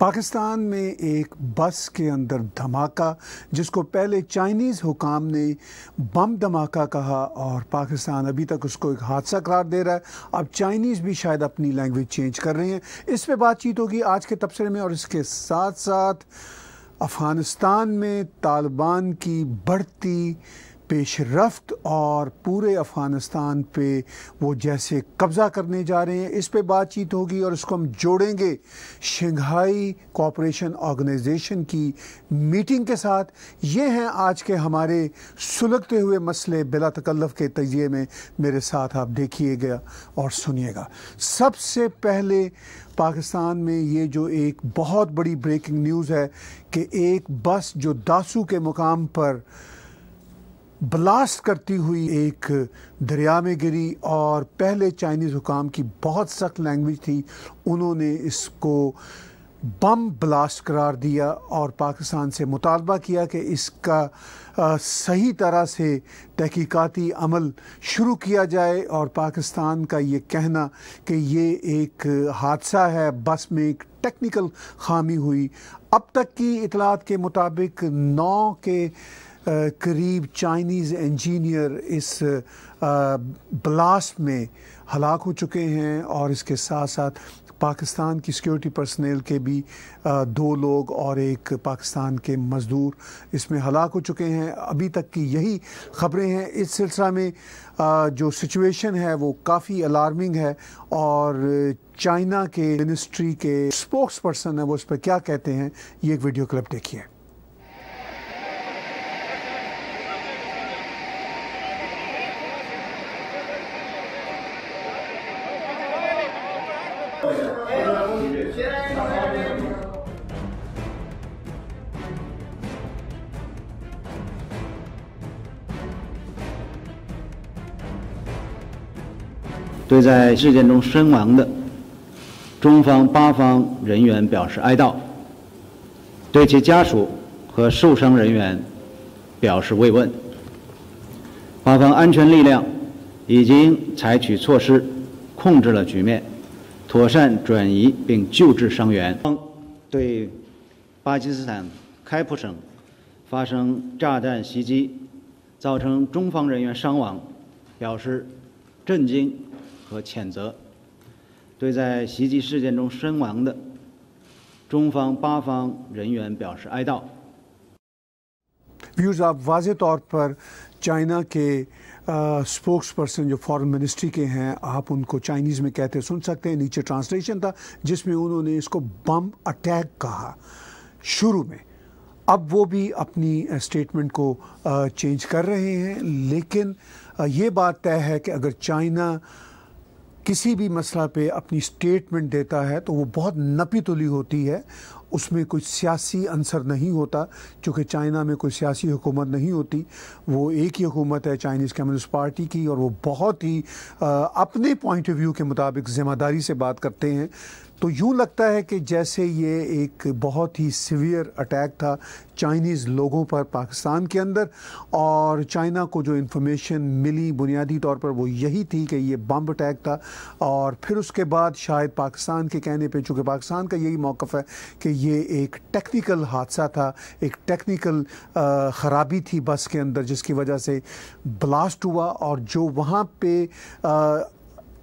पाकिस्तान में एक बस के अंदर धमाका जिसको पहले चाइनीज़ हुकाम ने बम धमाका कहा और पाकिस्तान अभी तक उसको एक हादसा करार दे रहा है अब चाइनीज़ भी शायद अपनी लैंग्वेज चेंज कर रही हैं इस पे बातचीत होगी आज के तबसरे में और इसके साथ साथ अफ़गानिस्तान में तालिबान की बढ़ती पेशरफ्त और पूरे अफ़गानिस्तान पे वो जैसे कब्ज़ा करने जा रहे हैं इस पे बातचीत होगी और इसको हम जोड़ेंगे शंघाई कॉपरेशन ऑर्गेनाइजेशन की मीटिंग के साथ ये हैं आज के हमारे सुलगते हुए मसले बिला तकल्लफ के तजिए में मेरे साथ आप देखिएगा और सुनिएगा सबसे पहले पाकिस्तान में ये जो एक बहुत बड़ी ब्रेकिंग न्यूज़ है कि एक बस जो दासू के मुकाम पर ब्लास्ट करती हुई एक दरिया में गिरी और पहले चाइनीज़ हुकाम की बहुत सख्त लैंग्वेज थी उन्होंने इसको बम ब्लास्ट करार दिया और पाकिस्तान से मुतालबा किया कि इसका आ, सही तरह से तहकीकती अमल शुरू किया जाए और पाकिस्तान का ये कहना कि ये एक हादसा है बस में एक टेक्निकल खामी हुई अब तक की इतलात के मुताबिक नौ के करीब चाइनीज़ इंजीनियर इस ब्लास्ट में हलाक हो चुके हैं और इसके साथ साथ पाकिस्तान की सिक्योरिटी पर्सनल के भी दो लोग और एक पाकिस्तान के मज़दूर इसमें हलाक हो चुके हैं अभी तक की यही ख़बरें हैं इस सिलसिला में जो सिचुएशन है वो काफ़ी अलार्मिंग है और चाइना के मिनिस्ट्री के स्पोक्स पर्सन है वो इस पर क्या कहते हैं ये एक वीडियो क्लिप देखिए 对在事件中身亡的中方、八方人员表示哀悼，对其家属和受伤人员表示慰问。八方安全力量已经采取措施控制了局面，妥善转移并救治伤员。对巴基斯坦开普省发生炸弹袭击，造成中方人员伤亡，表示震惊。和谴责，对在袭击事件中身亡的中方巴方人员表示哀悼。व्यूज़ आप वाज तौर पर चाइना के स्पोक्स पर्सन जो फॉरेन मिनिस्ट्री के हैं आप उनको चाइनीज़ में कहते सुन सकते हैं नीचे ट्रांसलेशन था जिसमें उन्होंने इसको बम अटैक कहा शुरू में अब वो भी अपनी स्टेटमेंट को चेंज कर रहे हैं लेकिन ये बात तय है कि अगर चाइना किसी भी मसला पे अपनी स्टेटमेंट देता है तो वो बहुत नपी तुली होती है उसमें कोई सियासी अंसर नहीं होता चूँकि चाइना में कोई सियासी हुकूमत नहीं होती वो एक ही हुकूमत है चाइनीज़ कम्युनिस्ट पार्टी की और वो बहुत ही आ, अपने पॉइंट ऑफ व्यू के मुताबिक ज़िम्मेदारी से बात करते हैं तो यूँ लगता है कि जैसे ये एक बहुत ही सीवियर अटैक था चाइनीज़ लोगों पर पाकिस्तान के अंदर और चाइना को जो इन्फॉर्मेशन मिली बुनियादी तौर पर वो यही थी कि ये बम अटैक था और फिर उसके बाद शायद पाकिस्तान के कहने पे चूँकि पाकिस्तान का यही मौक़ है कि ये एक टेक्निकल हादसा था एक टेक्निकल ख़राबी थी बस के अंदर जिसकी वजह से ब्लास्ट हुआ और जो वहाँ पे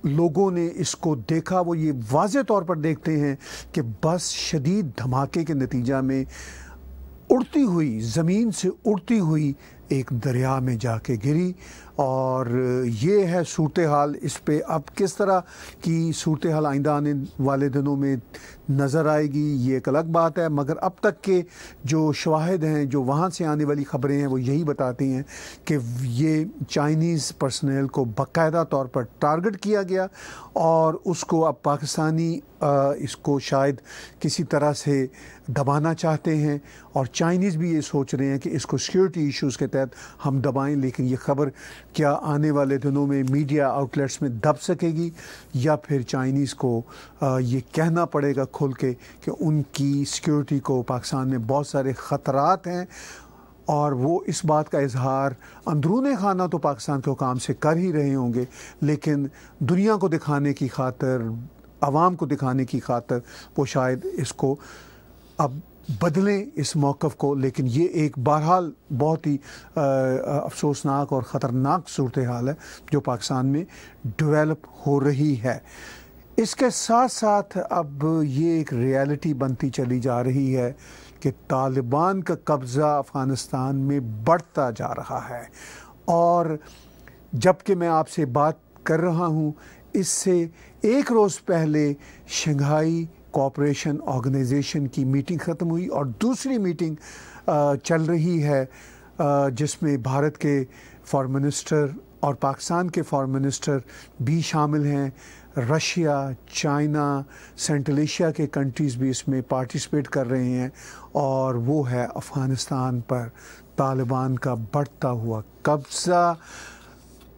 लोगों ने इसको देखा वो ये वाज तौर पर देखते हैं कि बस शदीद धमाके के नतीजा में उड़ती हुई ज़मीन से उड़ती हुई एक दरिया में जाके गिरी और ये है सूरत हाल इस पर अब किस तरह की सूरत हाल आइंदा आने वाले दिनों में नज़र आएगी ये एक अलग बात है मगर अब तक के जो शवाहद हैं जो वहाँ से आने वाली ख़बरें हैं वो यही बताती हैं कि ये चाइनीज़ पर्सनल को बाकायदा तौर पर टारगेट किया गया और उसको अब पाकिस्तानी इसको शायद किसी तरह से दबाना चाहते हैं और चाइनीज़ भी ये सोच रहे हैं कि इसको सिक्योरिटी इश्यूज़ के तहत हम दबाएं लेकिन ये खबर क्या आने वाले दिनों में मीडिया आउटलेट्स में दब सकेगी या फिर चाइनीज़ को ये कहना पड़ेगा खुल के कि उनकी सिक्योरिटी को पाकिस्तान में बहुत सारे ख़तरात हैं और वो इस बात का इजहार अंदरून खाना तो पाकिस्तान के काम से कर ही रहे होंगे लेकिन दुनिया को दिखाने की खातर आवाम को दिखाने की खातर वो शायद इसको अब बदलें इस मौक़ को लेकिन ये एक बहरहाल बहुत ही अफसोसनाक और ख़तरनाक सूरत हाल है जो पाकिस्तान में डेवलप हो रही है इसके साथ साथ अब ये एक रियलिटी बनती चली जा रही है कि तालिबान का कब्ज़ा अफ़गानिस्तान में बढ़ता जा रहा है और जबकि मैं आपसे बात कर रहा हूँ इससे एक रोज़ पहले शंघाई कोऑपरेशन ऑर्गेनाइजेशन की मीटिंग ख़त्म हुई और दूसरी मीटिंग चल रही है जिसमें भारत के फॉर मिनिस्टर और पाकिस्तान के फॉर मिनिस्टर भी शामिल हैं रशिया चाइना सेंट्रल एशिया के कंट्रीज़ भी इसमें पार्टिसिपेट कर रहे हैं और वो है अफ़गानिस्तान पर तालिबान का बढ़ता हुआ कब्ज़ा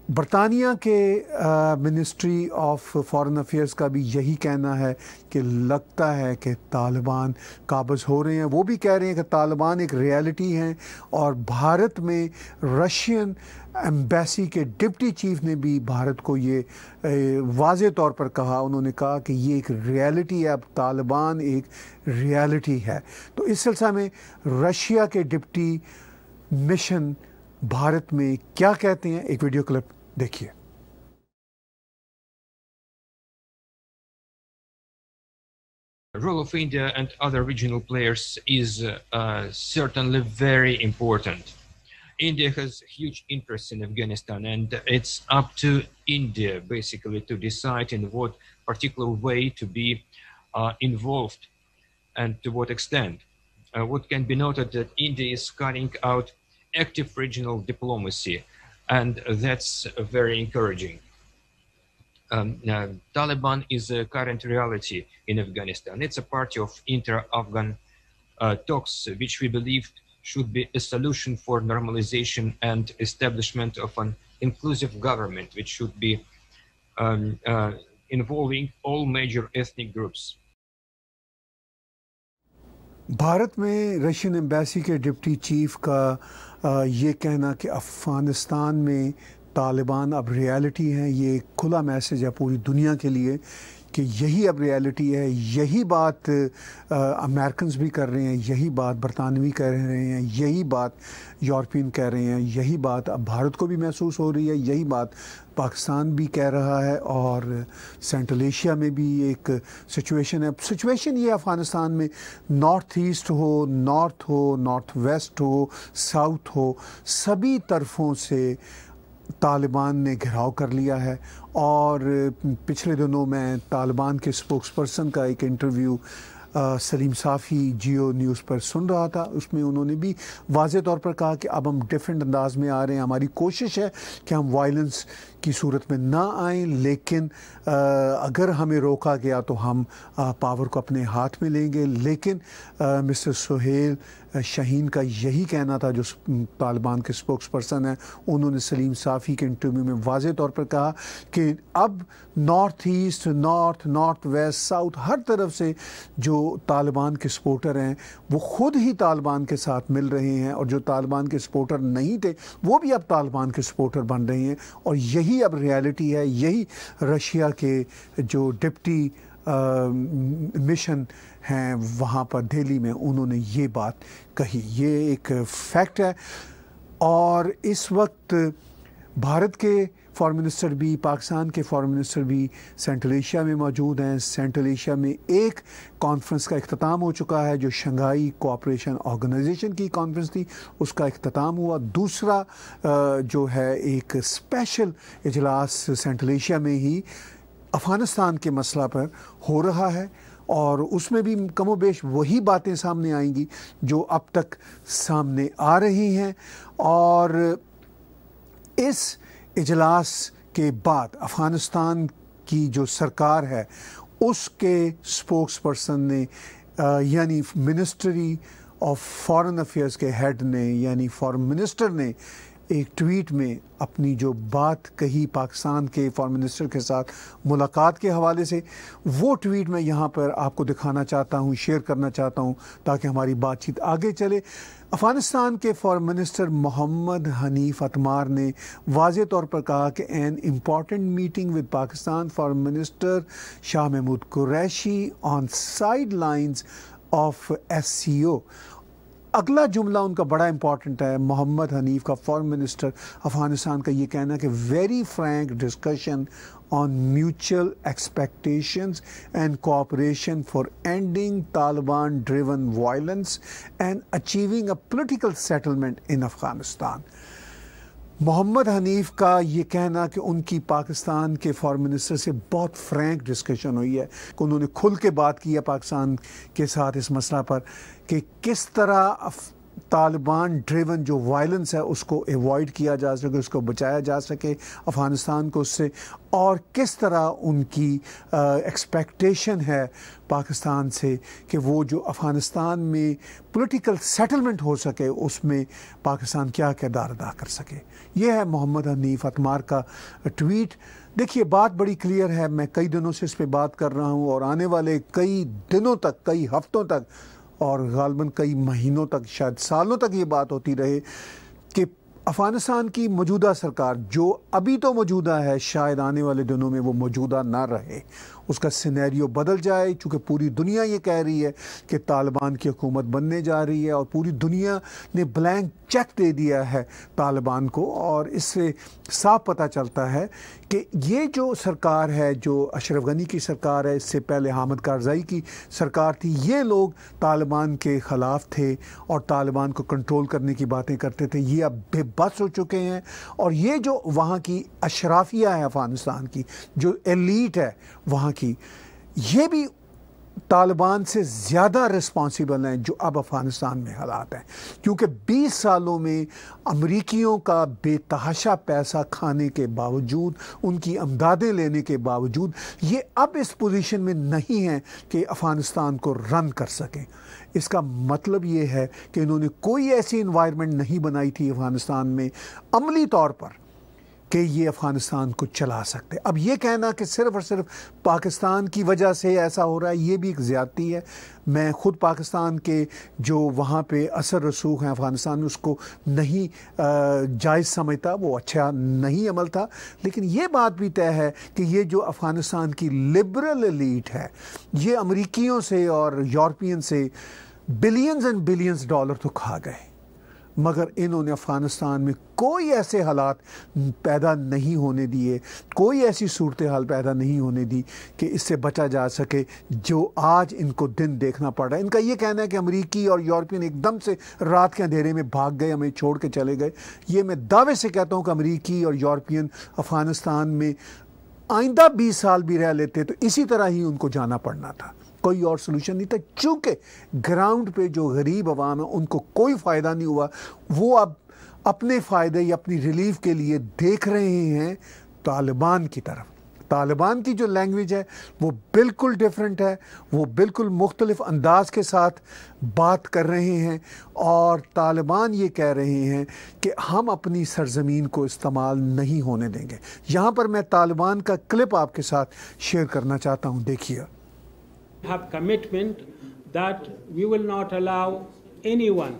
बरतानिया के मिनिस्ट्री ऑफ फॉरेन अफेयर्स का भी यही कहना है कि लगता है कि तालिबान काबज हो रहे हैं वो भी कह रहे हैं कि तालिबान एक रियलिटी हैं और भारत में रशियन एम्बेसी के डिप्टी चीफ ने भी भारत को ये वाज तौर पर कहा उन्होंने कहा कि ये एक रियलिटी है अब तालिबान एक रियलिटी है तो इस सिलसिले में रशिया के डिप्टी मिशन भारत में क्या कहते हैं एक वीडियो क्लिप देखिए role of India and other regional players is uh, certainly very important. India has huge interest in Afghanistan, and it's up to India basically to decide in what particular way to be uh, involved and to what extent. Uh, what can be noted that India is carrying out active regional diplomacy and that's very encouraging. Um, Taliban is a current reality in Afghanistan. It's a part of inter-Afghan uh, talks, which we believe should be a solution for normalization and establishment of an inclusive government, which should be um, uh, involving all major ethnic groups. Bharat में Russian embassy के deputy chief का ये कहना कि अफ़गानिस्तान में तालिबान अब reality हैं ये एक खुला मैसेज है पूरी दुनिया के लिए कि यही अब रियलिटी है यही बात अमेरिकन भी कर रहे हैं यही बात बरतानवी कह रहे हैं यही बात यूरोपियन कह रहे हैं यही बात अब भारत को भी महसूस हो रही है यही बात पाकिस्तान भी कह रहा है और सेंट्रल एशिया में भी एक सिचुएशन है सिचुएशन ये अफ़गानिस्तान में नॉर्थ ईस्ट हो नॉर्थ हो नॉर्थ वेस्ट हो साउथ हो सभी तरफों से तालिबान ने घिराव कर लिया है और पिछले दिनों में तालिबान के स्पोक्स पर्सन का एक इंटरव्यू सलीम साफ़ी जियो न्यूज़ पर सुन रहा था उसमें उन्होंने भी वाज तौर पर कहा कि अब हम डिफरेंट अंदाज में आ रहे हैं हमारी कोशिश है कि हम वायलेंस की सूरत में ना आए लेकिन आ, अगर हमें रोका गया तो हम आ, पावर को अपने हाथ में लेंगे लेकिन आ, मिस्टर सुहेल शहीन का यही कहना था जो तालिबान के स्पोक्स पर्सन हैं उन्होंने सलीम साफ़ी के इंटरव्यू में वाज तौर पर कहा कि अब north east north north west south हर तरफ से जो तालिबान के सपोर्टर हैं वो ख़ुद ही तालिबान के साथ मिल रहे हैं और जो तालिबान के सपोर्टर नहीं थे वो भी अब तालिबान के सपोर्टर बन रहे हैं और यही अब रियलिटी है यही रशिया के जो डिप्टी मिशन हैं वहाँ पर दिल्ली में उन्होंने ये बात कही ये एक फैक्ट है और इस वक्त भारत के फॉरेन मिनिस्टर भी पाकिस्तान के फॉरेन मिनिस्टर भी सेंट्रल एशिया में मौजूद हैं सेंट्रल एशिया में एक कॉन्फ्रेंस का अख्ताम हो चुका है जो शंघाई कोऑपरेशन ऑर्गेनाइजेशन की कॉन्फ्रेंस थी उसका अख्ताम हुआ दूसरा जो है एक स्पेशल इजलास सेंट्रल एशिया में ही अफ़गानिस्तान के मसला पर हो रहा है और उसमें भी कमो बेश वही बातें सामने आएंगी जो अब तक सामने आ रही हैं और इस इजलास के बाद अफ़गानिस्तान की जो सरकार है उसके स्पोक्स पर्सन ने यानी मिनिस्ट्री ऑफ फॉरेन अफेयर्स के हेड ने यानी फॉरेन मिनिस्टर ने एक ट्वीट में अपनी जो बात कही पाकिस्तान के फॉरन मिनिस्टर के साथ मुलाकात के हवाले से वो ट्वीट मैं यहाँ पर आपको दिखाना चाहता हूँ शेयर करना चाहता हूँ ताकि हमारी बातचीत आगे चले अफ़गानिस्तान के फॉरन मिनिस्टर मोहम्मद हनीफ अतमार ने वाज तौर पर कहा कि an important meeting with Pakistan foreign minister Shah Mahmood Qureshi on sidelines of S C O अगला जुमला उनका बड़ा इंपॉर्टेंट है मोहम्मद हनीफ का फॉरन मिनिस्टर अफगानिस्तान का ये कहना है कि very frank discussion on mutual expectation and cooperation for ending Taliban driven violence and achieving a political settlement in Afghanistan Mohammad Haneef का ये कहना कि उनकी पाकिस्तान के फॉरेन मिनिस्टर से बहुत फ्रैंक डिस्कशन हुई है कि उन्होंने खुल के बात की है पाकिस्तान के साथ इस मसला पर कि किस तरह तालिबान ड्रेवन जो वायलेंस है उसको एवॉड किया जा सके उसको बचाया जा सके अफ़गानिस्तान को उससे और किस तरह उनकी एक्सपेक्टेशन है पाकिस्तान से कि वो जो अफ़गानिस्तान में पॉलिटिकल सेटलमेंट हो सके उसमें पाकिस्तान क्या किरदार अदा कर सके यह है मोहम्मद हनीफ अतमार का ट्वीट देखिए बात बड़ी क्लियर है मैं कई दिनों से इस पर बात कर रहा हूँ और आने वाले कई दिनों तक कई हफ्तों तक और गालबन कई महीनों तक शायद सालों तक ये बात होती रहे कि अफ़गानिस्तान की मौजूदा सरकार जो अभी तो मौजूदा है शायद आने वाले दिनों में वो मौजूदा ना रहे उसका सिनेरियो बदल जाए चूँकि पूरी दुनिया ये कह रही है कि तालिबान की हुकूमत बनने जा रही है और पूरी दुनिया ने ब्लैंक चेक दे दिया है तालिबान को और इससे साफ पता चलता है कि ये जो सरकार है जो अशरफ गनी की सरकार है इससे पहले हामद कारजाई की सरकार थी ये लोग तालिबान के ख़िलाफ़ थे और तालिबान को कंट्रोल करने की बातें करते थे ये अब बेबस हो चुके हैं और ये जो वहाँ की अशराफिया है अफ़गानिस्तान की जो एलीट है वहाँ की ये भी तालिबान से ज़्यादा रिस्पॉन्सिबल हैं जो अब अफ़गानिस्तान में हालात हैं क्योंकि 20 सालों में अमरीकियों का बेतहाशा पैसा खाने के बावजूद उनकी अमदादें लेने के बावजूद ये अब इस पोजीशन में नहीं हैं कि अफ़गानिस्तान को रन कर सकें इसका मतलब ये है कि इन्होंने कोई ऐसी इन्वायरमेंट नहीं बनाई थी अफ़गानिस्तान में अमली तौर पर कि ये अफ़गानिस्तान को चला सकते अब ये कहना कि सिर्फ और सिर्फ पाकिस्तान की वजह से ऐसा हो रहा है ये भी एक ज़्यादती है मैं ख़ुद पाकिस्तान के जो वहाँ पे असर रसूख हैं अफ़गानिस्तान में उसको नहीं जायज़ समझता वो अच्छा नहीं अमल था लेकिन ये बात भी तय है कि ये जो अफ़गानिस्तान की लिबरल लीट है ये अमरीकियों से और यूरोपियन से बिलियंस एंड बिलियंस डॉलर तो खा गए मगर इन्होंने अफ़गानिस्तान में कोई ऐसे हालात पैदा नहीं होने दिए कोई ऐसी सूरत हाल पैदा नहीं होने दी कि इससे बचा जा सके जो आज इनको दिन देखना पड़ रहा है इनका ये कहना है कि अमरीकी और यूरोपियन एकदम से रात के अंधेरे में भाग गए हमें छोड़ के चले गए ये मैं दावे से कहता हूँ कि अमरीकी और यूरोपियन अफ़गानिस्तान में आइंदा बीस साल भी रह लेते तो इसी तरह ही उनको जाना पड़ना था कोई और सोल्यूशन नहीं था चूँकि ग्राउंड पे जो गरीब आवाम है उनको कोई फ़ायदा नहीं हुआ वो अब अपने फ़ायदे या अपनी रिलीफ के लिए देख रहे हैं तालिबान की तरफ तालिबान की जो लैंग्वेज है वो बिल्कुल डिफरेंट है वो बिल्कुल मुख्तलिफ अंदाज के साथ बात कर रहे हैं और तालिबान ये कह रहे हैं कि हम अपनी सरजमीन को इस्तेमाल नहीं होने देंगे यहाँ पर मैं तालिबान का क्लिप आपके साथ शेयर करना चाहता हूँ देखिए have commitment that we will not allow anyone,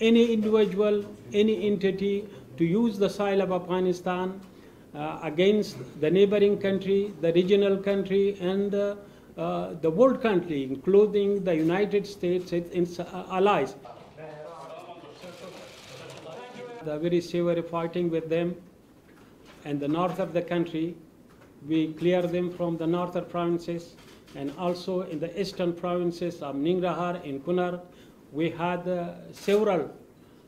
any individual, any entity to use the soil of Afghanistan uh, against the neighboring country, the regional country, and uh, uh, the world country, including the United States and its uh, allies. The very severe fighting with them and the north of the country, we clear them from the northern provinces and also in the eastern provinces of Ningrahar in Kunar, we had uh, several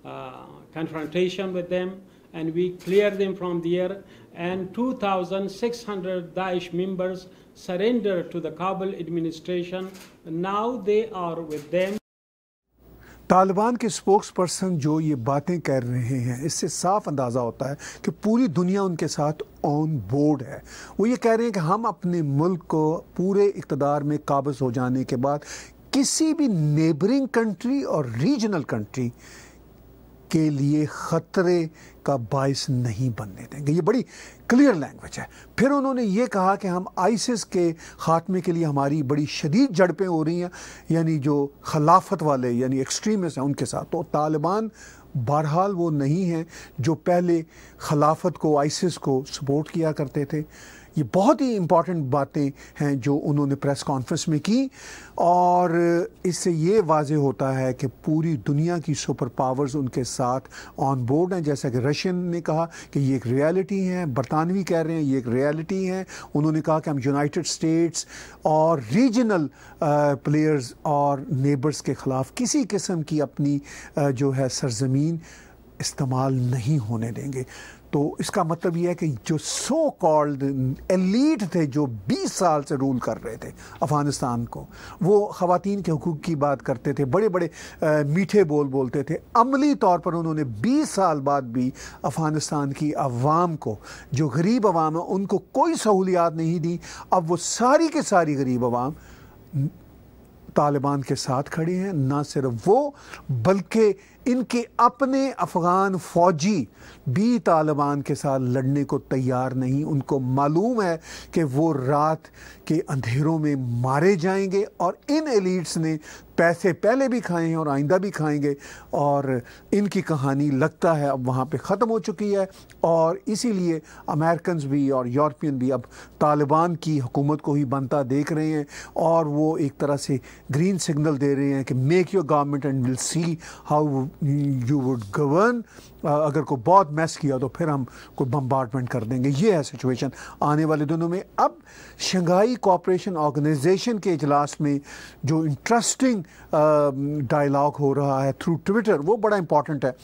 uh, confrontation with them and we cleared them from there and 2,600 Daesh members surrendered to the Kabul administration. Now they are with them Taliban के spokesperson जो ये बातें कर रहे हैं इससे साफ अंदाज़ा होता है कि पूरी दुनिया उनके साथ ऑन बोर्ड है वो ये कह रहे हैं कि हम अपने मुल्क को पूरे इकतदार में काबज हो जाने के बाद किसी भी नेबरिंग कंट्री और रीजनल कंट्री के लिए ख़तरे का बायस नहीं बनने देंगे ये बड़ी क्लियर लैंग्वेज है फिर उन्होंने ये कहा कि हम आइसिस के ख़ात्मे के लिए हमारी बड़ी शदीद झड़पें हो रही हैं यानी जो खिलाफत वाले यानी एक्सट्रीमिस्ट हैं उनके साथ तो तालिबान बहरहाल वो नहीं हैं जो पहले खिलाफत को आइसिस को सपोर्ट किया करते थे ये बहुत ही इम्पॉर्टेंट बातें हैं जो उन्होंने प्रेस कॉन्फ्रेंस में की और इससे ये वाज होता है कि पूरी दुनिया की सुपर पावर्स उनके साथ ऑन बोर्ड हैं जैसा कि रशियन ने कहा कि ये एक रियलिटी है बरतानवी कह रहे हैं ये एक रियलिटी है उन्होंने कहा कि हम यूनाइटेड स्टेट्स और रीजनल प्लेयर्स और नेबर्स के ख़िलाफ़ किसी किस्म की अपनी जो है सरजमीन इस्तेमाल नहीं होने देंगे तो इसका मतलब यह है कि जो सो कॉल्ड एलीट थे जो 20 साल से रूल कर रहे थे अफ़गानिस्तान को वो ख़वान के हकूक़ की बात करते थे बड़े बड़े आ, मीठे बोल बोलते थे अमली तौर पर उन्होंने 20 साल बाद भी अफ़गानिस्तान की आवाम को जो गरीब आवाम है उनको कोई सहूलियात नहीं दी अब वो सारी के सारी गरीब आवाम तालिबान के साथ खड़े हैं ना सिर्फ वो बल्कि इनके अपने अफगान फौजी भी तालिबान के साथ लड़ने को तैयार नहीं उनको मालूम है कि वो रात के अंधेरों में मारे जाएंगे और इन एलिट्स ने पैसे पहले भी खाए हैं और आइंदा भी खाएंगे और इनकी कहानी लगता है अब वहाँ पे ख़त्म हो चुकी है और इसीलिए अमेरिकन भी और यूरोपियन भी अब तालिबान की हुकूमत को ही बनता देख रहे हैं और वो एक तरह से ग्रीन सिग्नल दे रहे हैं कि make your government and will see how you would govern अगर कोई बहुत मैस किया तो फिर हम कोई बम्बार्टमेंट कर देंगे ये है सिचुएशन आने वाले दिनों में अब शंघाई कॉपरेशन ऑर्गेनाइजेशन के इजलास में जो इंटरेस्टिंग डायलॉग हो रहा है थ्रू ट्विटर वो बड़ा इंपॉर्टेंट है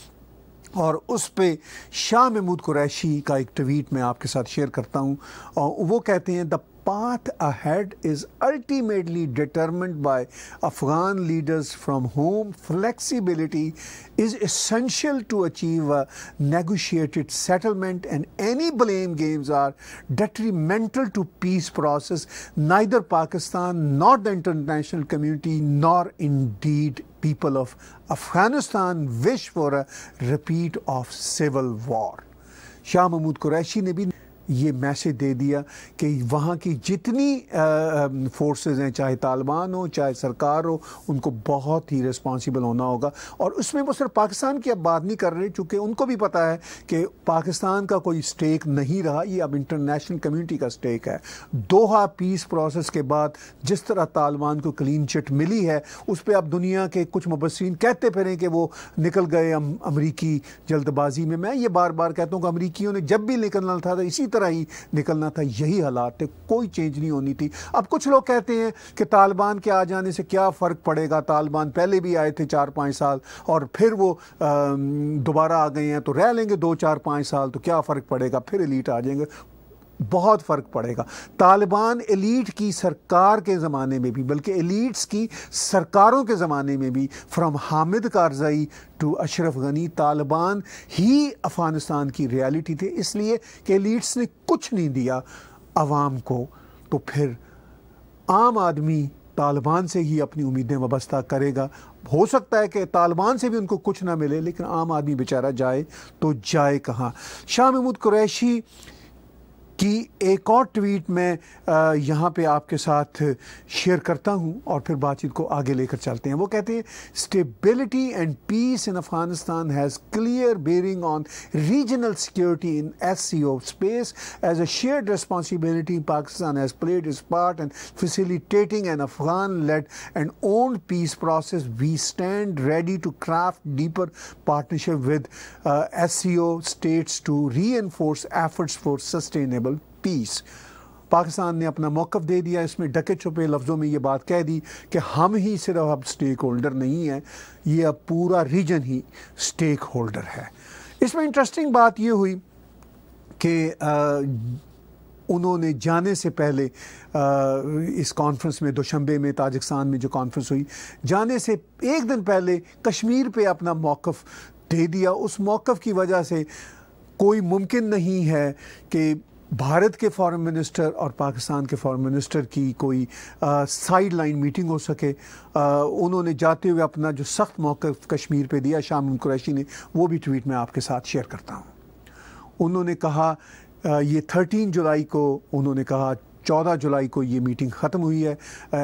और उस पर शाह महमूद कुरैशी का एक ट्वीट मैं आपके साथ शेयर करता हूँ वो कहते हैं the path ahead is ultimately determined by Afghan leaders from whom flexibility is essential to achieve a negotiated settlement and any blame games are detrimental to peace process neither Pakistan nor the international community nor indeed people of Afghanistan wish for a repeat of civil war. Shah Mahmood Qureshi ne bhi ये message दे दिया कि वहाँ की जितनी forces हैं चाहे तालिबान हो चाहे सरकार हो उनको बहुत ही रिस्पॉन्सिबल होना होगा और उसमें वो सिर्फ पाकिस्तान की अब बात नहीं कर रहे चूँकि उनको भी पता है कि पाकिस्तान का कोई स्टेक नहीं रहा ये अब इंटरनेशनल कम्यूनिटी का स्टेक है दोहा पीस प्रोसेस के बाद जिस तरह तालिबान को क्लीन चिट मिली है उस पर अब दुनिया के कुछ मुबसिन कहते फिरें कि वो निकल गए अमरीकी जल्दबाजी में मैं ये बार बार कहता हूँ कि अमरीकियों ने जब भी निकलना था तो इसी तरह ही निकलना था यही हालात थे कोई चेंज नहीं होनी थी अब कुछ लोग कहते हैं कि तालिबान के आ जाने से क्या फ़र्क पड़ेगा तालिबान पहले भी आए थे चार पाँच साल और फिर वो दोबारा आ गए हैं तो रह लेंगे दो चार पाँच साल तो क्या फ़र्क पड़ेगा फिर एलीट आ जाएंगे बहुत फ़र्क पड़ेगा तालिबान एलीट की सरकार के ज़माने में भी बल्कि एलीट्स की सरकारों के ज़माने में भी फ्राम हामिद कारजई टू अशरफ गनी तालिबान ही अफ़गानिस्तान की रियलिटी थे इसलिए कि एलीट्स ने कुछ नहीं दिया आवाम को तो फिर आम आदमी तालिबान से ही अपनी उम्मीदें वाबस्ता करेगा हो सकता है कि तालिबान से भी उनको कुछ ना मिले लेकिन आम आदमी बेचारा जाए तो जाए कहाँ शाह महमूद कुरैशी की एक और ट्वीट मैं यहाँ पे आपके साथ शेयर करता हूँ और फिर बातचीत को आगे लेकर चलते हैं वो कहते हैं stability and peace in Afghanistan has clear bearing on regional security in S C O space as a shared responsibility Pakistan has played its part and facilitating an Afghan led and own peace process we stand ready to craft deeper partnership with S C O states to reinforce efforts for sustainable peace Pakistan ने अपना मौक़ दे दिया इसमें decay छुपे लफ्ज़ों में ये बात कह दी कि हम ही सिर्फ अब स्टेक होल्डर नहीं हैं ये अब पूरा रीजन ही स्टेक होल्डर है इसमें इंटरेस्टिंग बात ये हुई कि उन्होंने जाने से पहले आ, इस कॉन्फ्रेंस में दोशंबे में ताजिकस्तान में जो कॉन्फ्रेंस हुई जाने से एक दिन पहले कश्मीर पर अपना मौक़ दे दिया उस मौक़ की वजह से कोई मुमकिन नहीं है कि भारत के फॉरेन मिनिस्टर और पाकिस्तान के फॉरेन मिनिस्टर की कोई साइड लाइन मीटिंग हो सके आ, उन्होंने जाते हुए अपना जो सख्त मौक़ कश्मीर पे दिया शाम कुरैशी ने वो भी ट्वीट में आपके साथ शेयर करता हूँ उन्होंने कहा आ, ये थर्टीन जुलाई को उन्होंने कहा चौदह जुलाई को ये मीटिंग ख़त्म हुई है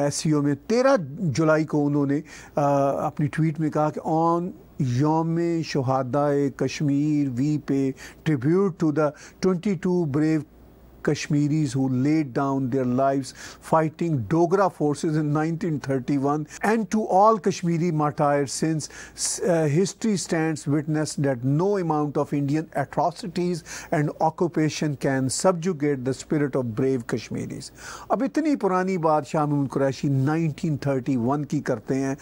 एस में तेरह जुलाई को उन्होंने आ, अपनी ट्वीट में कहा कि ऑन योम शहादाए Kashmir we pay tribute to the 22 brave Kashmiris who laid down their lives fighting Dogra forces in 1931, and to all Kashmiri martyrs since, uh, history stands witness that no amount of Indian atrocities and occupation can subjugate the spirit of brave Kashmiris. अब इतनी पुरानी बात शाह महमूद कुरैशी 1931 की करते हैं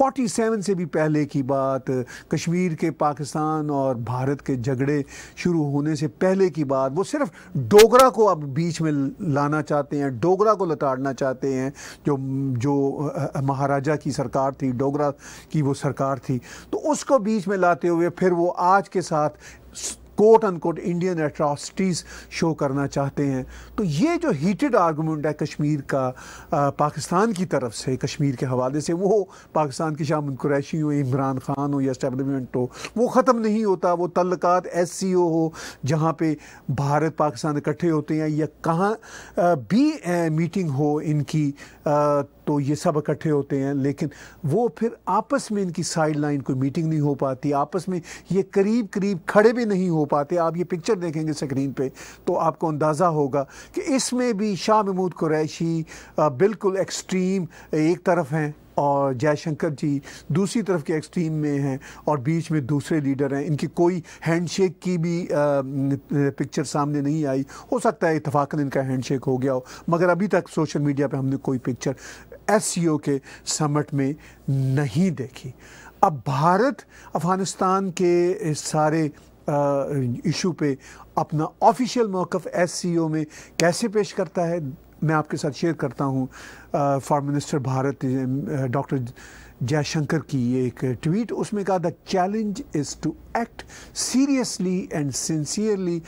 47 से भी पहले की बात कश्मीर के पाकिस्तान और भारत के झगड़े शुरू होने से पहले की बात वो सिर्फ डोगरा को अब बीच में लाना चाहते हैं डोगरा को लताड़ना चाहते हैं जो जो महाराजा की सरकार थी डोगरा की वो सरकार थी तो उसको बीच में लाते हुए फिर वो आज के साथ quote unquote Indian atrocities show करना चाहते हैं तो ये जो हीटेड आर्गूमेंट है कश्मीर का आ, पाकिस्तान की तरफ से कश्मीर के हवाले से वो पाकिस्तान की शाम कुरैशी हो इमरान खान हो या इस्टेबलिशमेंट हो वो ख़त्म नहीं होता वो तल्लक एस सी ओ हो जहाँ पर भारत पाकिस्तान इकट्ठे होते हैं या कहाँ भी आ, मीटिंग हो इनकी आ, तो ये सब इकट्ठे होते हैं लेकिन वो फिर आपस में इनकी साइड लाइन कोई मीटिंग नहीं हो पाती आपस में ये करीब करीब खड़े भी नहीं हो पाते आप ये पिक्चर देखेंगे स्क्रीन पे तो आपको अंदाज़ा होगा कि इसमें भी शाह महमूद कुरैशी बिल्कुल एक्सट्रीम एक तरफ हैं और जयशंकर जी दूसरी तरफ के एक्सट्रीम में हैं और बीच में दूसरे लीडर हैं इनकी कोई हैंडशेक की भी पिक्चर सामने नहीं आई हो सकता है इतफाक़न इनका हैंडशेक हो गया हो मगर अभी तक सोशल मीडिया पे हमने कोई पिक्चर एस के समट में नहीं देखी अब भारत अफ़गानिस्तान के सारे इशू पे अपना ऑफिशियल मौक़ एस में कैसे पेश करता है मैं आपके साथ शेयर करता हूँ foreign minister Bharat doctor Jaishankar की एक ट्वीट उसमें कहा the challenge is to act seriously and sincerely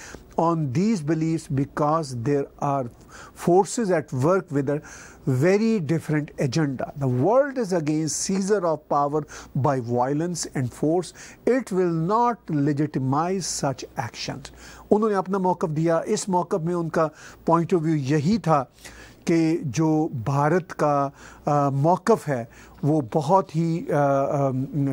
on these beliefs because there are forces at work with a very different agenda. The world is against seizure of power by violence and force. It will not legitimize such actions. उन्होंने अपना मौक़ दिया इस मौक़ में उनका point of view यही था कि जो भारत का मौकफ है वो बहुत ही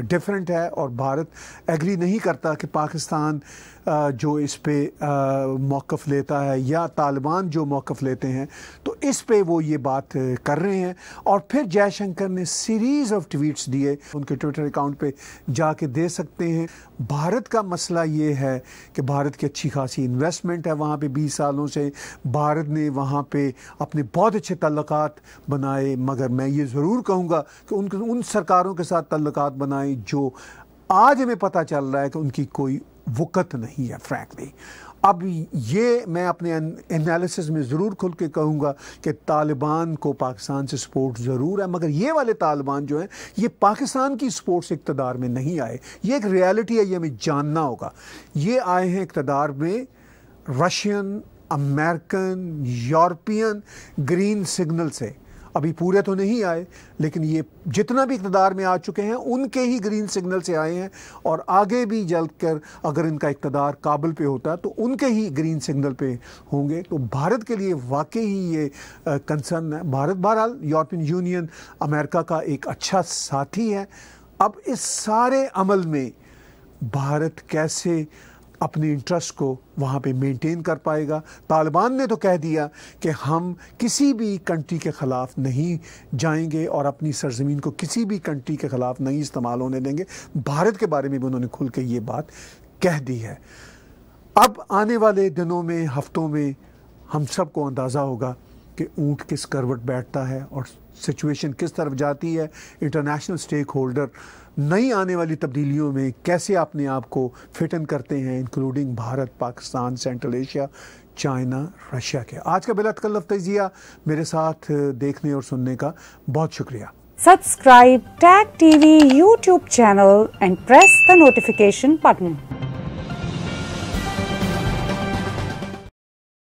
डिफरेंट है और भारत एग्री नहीं करता कि पाकिस्तान जो इस पर मौक़ लेता है या तालिबान जो मौक़ लेते हैं तो इस पर वो ये बात कर रहे हैं और फिर जयशंकर ने सीरीज़ ऑफ ट्वीट्स दिए उनके ट्विटर अकाउंट पे जाके दे सकते हैं भारत का मसला ये है कि भारत की अच्छी खासी इन्वेस्टमेंट है वहाँ पे 20 सालों से भारत ने वहाँ पे अपने बहुत अच्छे तल्लक बनाए मगर मैं ये ज़रूर कहूँगा कि उन उन सरकारों के साथ तल्लक बनाएं जो आज हमें पता चल रहा है कि उनकी कोई वक़त नहीं है फ्रैंकली अब ये मैं अपने एनालिसिस में ज़रूर खुल के कहूँगा कि तालिबान को पाकिस्तान से सपोर्ट ज़रूर है मगर ये वाले तालिबान जो हैं ये पाकिस्तान की स्पोर्ट्स इकतदार में नहीं आए ये एक रियलिटी है ये हमें जानना होगा ये आए हैं इकतदार में Russian American European green signal से अभी पूरे तो नहीं आए लेकिन ये जितना भी इकतदार में आ चुके हैं उनके ही ग्रीन सिग्नल से आए हैं और आगे भी जल कर अगर इनका इकतदार काबुल पे होता तो उनके ही ग्रीन सिग्नल पे होंगे तो भारत के लिए वाकई ही ये कंसर्न है भारत बहरहाल यूरोपियन यूनियन अमेरिका का एक अच्छा साथी है अब इस सारे अमल में भारत कैसे अपने इंटरेस्ट को वहाँ पे मेंटेन कर पाएगा तालिबान ने तो कह दिया कि हम किसी भी कंट्री के ख़िलाफ़ नहीं जाएंगे और अपनी सरजमीन को किसी भी कंट्री के ख़िलाफ़ नहीं इस्तेमाल होने देंगे भारत के बारे में भी उन्होंने खुल के ये बात कह दी है अब आने वाले दिनों में हफ़्तों में हम सबको अंदाज़ा होगा कि ऊँट किस करवट बैठता है और सिचुएशन किस तरफ जाती है इंटरनेशनल स्टेक होल्डर नई आने वाली तब्दीलियों में कैसे अपने आप को फिटन करते हैं including Bharat Pakistan central Asia China Russia के आज का बिला तकल्लफ तजिया मेरे साथ देखने और सुनने का बहुत शुक्रिया subscribe Tag TV YouTube channel and press the notification button